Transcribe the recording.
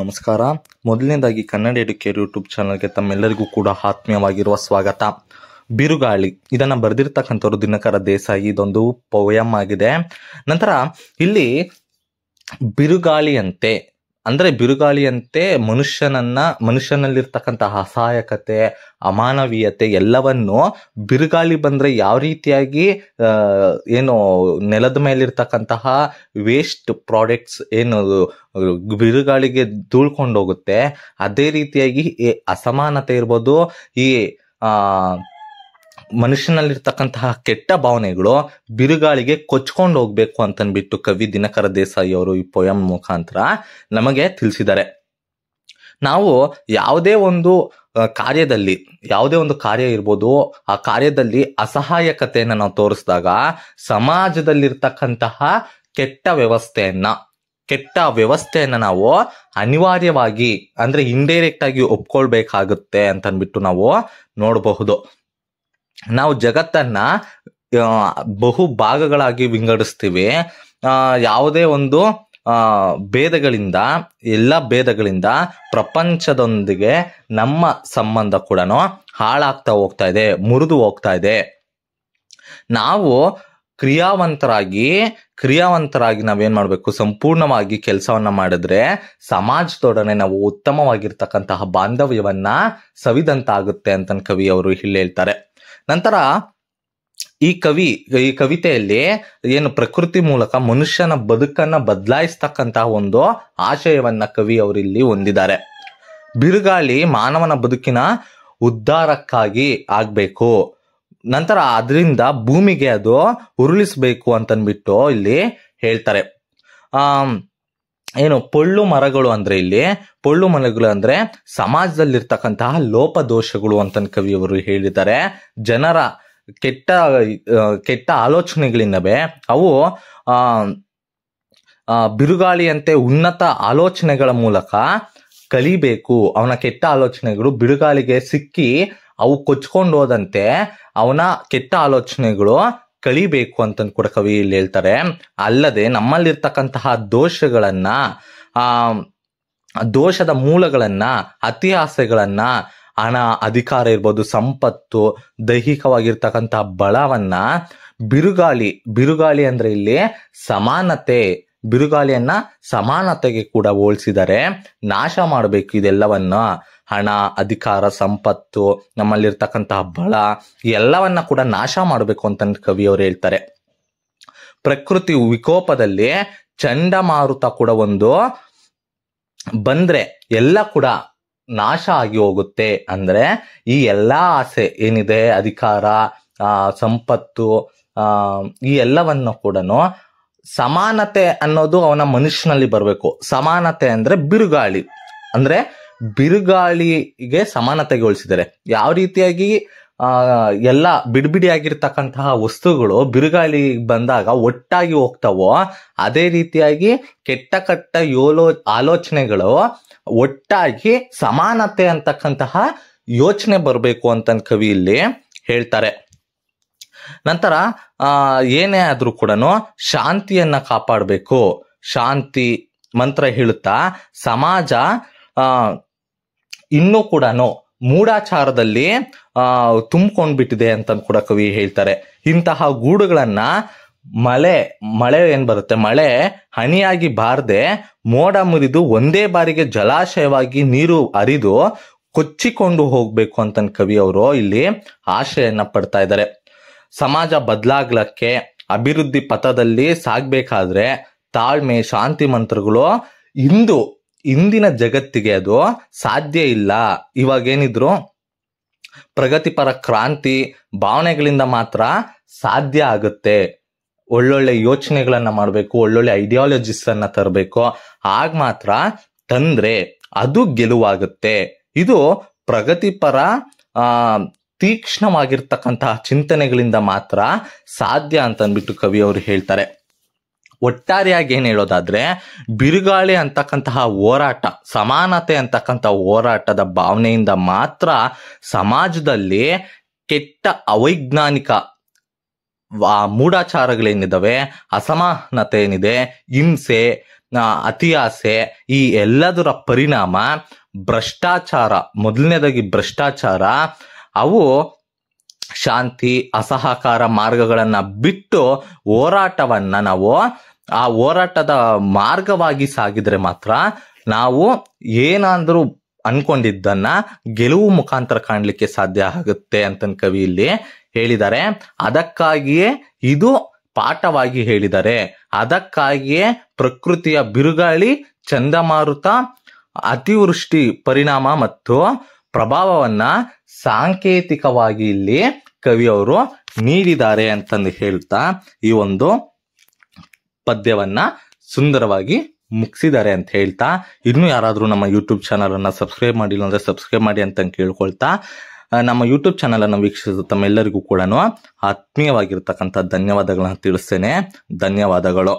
ನಮಸ್ಕಾರ ಮೊದಲನೇದಾಗಿ ಕನ್ನಡ ಎಡುಕೇರ್ ಯೂಟ್ಯೂಬ್ ಚಾನಲ್ಗೆ ತಮ್ಮೆಲ್ಲರಿಗೂ ಕೂಡ ಆತ್ಮೀಯವಾಗಿರುವ ಸ್ವಾಗತ ಬಿರುಗಾಳಿ ಇದನ್ನ ಬರೆದಿರ್ತಕ್ಕಂಥವ್ರು ದಿನಕರ ದೇಸಾಯಿ ಇದೊಂದು ಪೋಯಮ್ ಆಗಿದೆ ನಂತರ ಇಲ್ಲಿ ಬಿರುಗಾಳಿಯಂತೆ ಅಂದ್ರೆ ಬಿರುಗಾಳಿಯಂತೆ ಮನುಷ್ಯನನ್ನ ಮನುಷ್ಯನಲ್ಲಿರ್ತಕ್ಕಂತಹ ಅಸಹಾಯಕತೆ ಅಮಾನವೀಯತೆ ಎಲ್ಲವನ್ನು ಬಿರುಗಾಳಿ ಬಂದ್ರೆ ಯಾವ ರೀತಿಯಾಗಿ ಏನು ನೆಲದ ಮೇಲಿರ್ತಕ್ಕಂತಹ ವೇಸ್ಟ್ ಪ್ರಾಡಕ್ಟ್ಸ್ ಏನು ಬಿರುಗಾಳಿಗೆ ಹೋಗುತ್ತೆ ಅದೇ ರೀತಿಯಾಗಿ ಅಸಮಾನತೆ ಇರ್ಬೋದು ಈ ಮನುಷ್ಯನಲ್ಲಿರ್ತಕ್ಕಂತಹ ಕೆಟ್ಟ ಭಾವನೆಗಳು ಬಿರುಗಾಳಿಗೆ ಕೊಚ್ಕೊಂಡು ಹೋಗ್ಬೇಕು ಅಂತನ್ಬಿಟ್ಟು ಕವಿ ದಿನಕರ ದೇಸಾಯಿ ಅವರು ಈ ಪೊಯಂ ಮುಖಾಂತರ ನಮಗೆ ತಿಳಿಸಿದ್ದಾರೆ ನಾವು ಯಾವುದೇ ಒಂದು ಕಾರ್ಯದಲ್ಲಿ ಯಾವುದೇ ಒಂದು ಕಾರ್ಯ ಇರ್ಬೋದು ಆ ಕಾರ್ಯದಲ್ಲಿ ಅಸಹಾಯಕತೆಯನ್ನು ನಾವು ತೋರಿಸಿದಾಗ ಸಮಾಜದಲ್ಲಿರ್ತಕ್ಕಂತಹ ಕೆಟ್ಟ ವ್ಯವಸ್ಥೆಯನ್ನ ಕೆಟ್ಟ ವ್ಯವಸ್ಥೆಯನ್ನ ನಾವು ಅನಿವಾರ್ಯವಾಗಿ ಅಂದ್ರೆ ಇಂಡೈರೆಕ್ಟ್ ಆಗಿ ಒಪ್ಕೊಳ್ಬೇಕಾಗುತ್ತೆ ಅಂತನ್ಬಿಟ್ಟು ನಾವು ನೋಡಬಹುದು ನಾವು ಜಗತ್ತನ್ನ ಬಹು ಭಾಗಗಳಾಗಿ ವಿಂಗಡಿಸ್ತೀವಿ ಯಾವುದೇ ಒಂದು ಭೇದಗಳಿಂದ ಎಲ್ಲ ಭೇದಗಳಿಂದ ಪ್ರಪಂಚದೊಂದಿಗೆ ನಮ್ಮ ಸಂಬಂಧ ಕೂಡ ಹಾಳಾಗ್ತಾ ಹೋಗ್ತಾ ಇದೆ ಮುರಿದು ಹೋಗ್ತಾ ಇದೆ ನಾವು ಕ್ರಿಯಾವಂತರಾಗಿ ಕ್ರಿಯಾವಂತರಾಗಿ ನಾವೇನ್ ಮಾಡಬೇಕು ಸಂಪೂರ್ಣವಾಗಿ ಕೆಲಸವನ್ನ ಮಾಡಿದ್ರೆ ಸಮಾಜದೊಡನೆ ನಾವು ಉತ್ತಮವಾಗಿರ್ತಕ್ಕಂತಹ ಬಾಂಧವ್ಯವನ್ನ ಸವಿದಂತಾಗುತ್ತೆ ಅಂತ ಕವಿ ಅವರು ಇಲ್ಲಿ ಹೇಳ್ತಾರೆ ನಂತರ ಈ ಕವಿ ಈ ಕವಿತೆಯಲ್ಲಿ ಏನು ಪ್ರಕೃತಿ ಮೂಲಕ ಮನುಷ್ಯನ ಬದುಕನ್ನ ಬದಲಾಯಿಸ್ತಕ್ಕಂತಹ ಒಂದು ಆಶಯವನ್ನ ಕವಿ ಅವರಿಲ್ಲಿ ಹೊಂದಿದ್ದಾರೆ ಬಿರುಗಾಳಿ ಮಾನವನ ಬದುಕಿನ ಉದ್ಧಾರಕ್ಕಾಗಿ ಆಗ್ಬೇಕು ನಂತರ ಅದರಿಂದ ಭೂಮಿಗೆ ಅದು ಉರುಳಿಸ್ಬೇಕು ಅಂತನ್ಬಿಟ್ಟು ಇಲ್ಲಿ ಹೇಳ್ತಾರೆ ಆ ಏನು ಪೊಳ್ಳು ಮರಗಳು ಅಂದ್ರೆ ಇಲ್ಲಿ ಪೊಳ್ಳು ಮರಗಳು ಅಂದ್ರೆ ಸಮಾಜದಲ್ಲಿರ್ತಕ್ಕಂತಹ ಲೋಪ ದೋಷಗಳು ಅಂತ ಕವಿಯವರು ಹೇಳಿದ್ದಾರೆ ಜನರ ಕೆಟ್ಟ ಕೆಟ್ಟ ಆಲೋಚನೆಗಳಿಂದವೇ ಅವು ಆ ಬಿರುಗಾಳಿಯಂತೆ ಉನ್ನತ ಆಲೋಚನೆಗಳ ಮೂಲಕ ಕಲಿಬೇಕು ಅವನ ಕೆಟ್ಟ ಆಲೋಚನೆಗಳು ಬಿರುಗಾಳಿಗೆ ಸಿಕ್ಕಿ ಅವು ಕೊಚ್ಕೊಂಡು ಹೋದಂತೆ ಅವನ ಕೆಟ್ಟ ಆಲೋಚನೆಗಳು ಕಳಿಬೇಕು ಅಂತಂದು ಕೂಡ ಕವಿ ಇಲ್ಲಿ ಹೇಳ್ತಾರೆ ಅಲ್ಲದೆ ನಮ್ಮಲ್ಲಿರ್ತಕ್ಕಂತಹ ದೋಷಗಳನ್ನ ಆ ದೋಷದ ಮೂಲಗಳನ್ನ ಅತಿ ಆಸೆಗಳನ್ನ ಹಣ ಅಧಿಕಾರ ಇರ್ಬೋದು ಸಂಪತ್ತು ದೈಹಿಕವಾಗಿರ್ತಕ್ಕಂತಹ ಬಳವನ್ನ ಬಿರುಗಾಳಿ ಬಿರುಗಾಳಿ ಅಂದ್ರೆ ಇಲ್ಲಿ ಸಮಾನತೆ ಬಿರುಗಾಳಿಯನ್ನ ಸಮಾನತೆಗೆ ಕೂಡ ಹೋಲಿಸಿದರೆ ನಾಶ ಮಾಡಬೇಕು ಇದೆಲ್ಲವನ್ನ ಹಣ ಅಧಿಕಾರ ಸಂಪತ್ತು ನಮ್ಮಲ್ಲಿರ್ತಕ್ಕಂತಹ ಬಳ ಎಲ್ಲವನ್ನ ಕೂಡ ನಾಶ ಮಾಡಬೇಕು ಅಂತ ಕವಿಯವರು ಹೇಳ್ತಾರೆ ಪ್ರಕೃತಿ ವಿಕೋಪದಲ್ಲಿ ಚಂಡಮಾರುತ ಕೂಡ ಒಂದು ಬಂದ್ರೆ ಎಲ್ಲ ಕೂಡ ನಾಶ ಆಗಿ ಹೋಗುತ್ತೆ ಅಂದ್ರೆ ಈ ಎಲ್ಲಾ ಆಸೆ ಏನಿದೆ ಅಧಿಕಾರ ಆ ಸಂಪತ್ತು ಆ ಈ ಎಲ್ಲವನ್ನು ಕೂಡ ಸಮಾನತೆ ಅನ್ನೋದು ಅವನ ಮನುಷ್ಯನಲ್ಲಿ ಬರಬೇಕು ಸಮಾನತೆ ಅಂದ್ರೆ ಬಿರುಗಾಳಿ ಅಂದ್ರೆ ಬಿರುಗಾಳಿಗೆ ಉಳಿಸಿದರೆ ಯಾವ ರೀತಿಯಾಗಿ ಎಲ್ಲ ಆಗಿರ್ತಕ್ಕಂತಹ ವಸ್ತುಗಳು ಬಿರುಗಾಳಿ ಬಂದಾಗ ಒಟ್ಟಾಗಿ ಹೋಗ್ತಾವೋ ಅದೇ ರೀತಿಯಾಗಿ ಕೆಟ್ಟ ಕಟ್ಟ ಯೋಲೋ ಆಲೋಚನೆಗಳು ಒಟ್ಟಾಗಿ ಸಮಾನತೆ ಅಂತಕ್ಕಂತಹ ಯೋಚನೆ ಬರಬೇಕು ಅಂತ ಕವಿ ಇಲ್ಲಿ ಹೇಳ್ತಾರೆ ನಂತರ ಏನೇ ಆದರೂ ಕೂಡ ಶಾಂತಿಯನ್ನ ಕಾಪಾಡಬೇಕು ಶಾಂತಿ ಮಂತ್ರ ಹೇಳುತ್ತಾ ಸಮಾಜ ಇನ್ನೂ ಕೂಡ ಮೂಢಾಚಾರದಲ್ಲಿ ತುಂಬಿಕೊಂಡ್ಬಿಟ್ಟಿದೆ ಅಂತ ಕೂಡ ಕವಿ ಹೇಳ್ತಾರೆ ಇಂತಹ ಗೂಡುಗಳನ್ನ ಮಳೆ ಮಳೆ ಏನ್ ಬರುತ್ತೆ ಮಳೆ ಹನಿಯಾಗಿ ಬಾರದೆ ಮೋಡ ಮುರಿದು ಒಂದೇ ಬಾರಿಗೆ ಜಲಾಶಯವಾಗಿ ನೀರು ಹರಿದು ಕೊಚ್ಚಿಕೊಂಡು ಹೋಗ್ಬೇಕು ಅಂತ ಕವಿ ಅವರು ಇಲ್ಲಿ ಆಶಯನ ಪಡ್ತಾ ಇದ್ದಾರೆ ಸಮಾಜ ಬದಲಾಗ್ಲಕ್ಕೆ ಅಭಿವೃದ್ಧಿ ಪಥದಲ್ಲಿ ಸಾಗಬೇಕಾದ್ರೆ ತಾಳ್ಮೆ ಶಾಂತಿ ಮಂತ್ರಗಳು ಇಂದು ಇಂದಿನ ಜಗತ್ತಿಗೆ ಅದು ಸಾಧ್ಯ ಇಲ್ಲ ಇವಾಗೇನಿದ್ರು ಪ್ರಗತಿಪರ ಕ್ರಾಂತಿ ಭಾವನೆಗಳಿಂದ ಮಾತ್ರ ಸಾಧ್ಯ ಆಗುತ್ತೆ ಒಳ್ಳೊಳ್ಳೆ ಯೋಚನೆಗಳನ್ನ ಮಾಡಬೇಕು ಒಳ್ಳೊಳ್ಳೆ ಐಡಿಯಾಲಜಿಸ್ ಅನ್ನ ತರಬೇಕು ಆಗ ಮಾತ್ರ ತಂದ್ರೆ ಅದು ಗೆಲುವಾಗುತ್ತೆ ಇದು ಪ್ರಗತಿಪರ ತೀಕ್ಷ್ಣವಾಗಿರ್ತಕ್ಕಂತಹ ಚಿಂತನೆಗಳಿಂದ ಮಾತ್ರ ಸಾಧ್ಯ ಅಂತಂದ್ಬಿಟ್ಟು ಕವಿ ಅವರು ಹೇಳ್ತಾರೆ ಒಟ್ಟಾರೆಯಾಗಿ ಏನು ಹೇಳೋದಾದ್ರೆ ಬಿರುಗಾಳಿ ಅಂತಕ್ಕಂತಹ ಹೋರಾಟ ಸಮಾನತೆ ಅಂತಕ್ಕಂತಹ ಹೋರಾಟದ ಭಾವನೆಯಿಂದ ಮಾತ್ರ ಸಮಾಜದಲ್ಲಿ ಕೆಟ್ಟ ಅವೈಜ್ಞಾನಿಕ ಮೂಢಾಚಾರಗಳೇನಿದ್ದಾವೆ ಅಸಮಾನತೆ ಏನಿದೆ ಹಿಂಸೆ ಅತಿಯಾಸೆ ಈ ಎಲ್ಲದರ ಪರಿಣಾಮ ಭ್ರಷ್ಟಾಚಾರ ಮೊದಲನೇದಾಗಿ ಭ್ರಷ್ಟಾಚಾರ ಅವು ಶಾಂತಿ ಅಸಹಕಾರ ಮಾರ್ಗಗಳನ್ನ ಬಿಟ್ಟು ಹೋರಾಟವನ್ನ ನಾವು ಆ ಹೋರಾಟದ ಮಾರ್ಗವಾಗಿ ಸಾಗಿದ್ರೆ ಮಾತ್ರ ನಾವು ಏನಾದ್ರೂ ಅನ್ಕೊಂಡಿದ್ದನ್ನ ಗೆಲುವು ಮುಖಾಂತರ ಕಾಣಲಿಕ್ಕೆ ಸಾಧ್ಯ ಆಗುತ್ತೆ ಅಂತ ಕವಿ ಇಲ್ಲಿ ಹೇಳಿದ್ದಾರೆ ಅದಕ್ಕಾಗಿಯೇ ಇದು ಪಾಠವಾಗಿ ಹೇಳಿದರೆ ಅದಕ್ಕಾಗಿಯೇ ಪ್ರಕೃತಿಯ ಬಿರುಗಾಳಿ ಚಂದಮಾರುತ ಅತಿವೃಷ್ಟಿ ಪರಿಣಾಮ ಮತ್ತು ಪ್ರಭಾವವನ್ನ ಸಾಂಕೇತಿಕವಾಗಿ ಇಲ್ಲಿ ಕವಿಯವರು ನೀಡಿದ್ದಾರೆ ಅಂತಂದು ಹೇಳ್ತಾ ಈ ಒಂದು ಪದ್ಯವನ್ನ ಸುಂದರವಾಗಿ ಮುಗಿಸಿದ್ದಾರೆ ಅಂತ ಹೇಳ್ತಾ ಇನ್ನೂ ಯಾರಾದರೂ ನಮ್ಮ ಯೂಟ್ಯೂಬ್ ಚಾನಲ್ ಅನ್ನ ಸಬ್ಸ್ಕ್ರೈಬ್ ಮಾಡಿಲ್ಲ ಅಂದ್ರೆ ಸಬ್ಸ್ಕ್ರೈಬ್ ಮಾಡಿ ಅಂತ ಕೇಳ್ಕೊಳ್ತಾ ನಮ್ಮ ಯೂಟ್ಯೂಬ್ ಚಾನಲ್ ಅನ್ನು ವೀಕ್ಷಿಸಿದ ತಮ್ಮೆಲ್ಲರಿಗೂ ಕೂಡ ಆತ್ಮೀಯವಾಗಿರ್ತಕ್ಕಂಥ ಧನ್ಯವಾದಗಳನ್ನ ತಿಳಿಸ್ತೇನೆ ಧನ್ಯವಾದಗಳು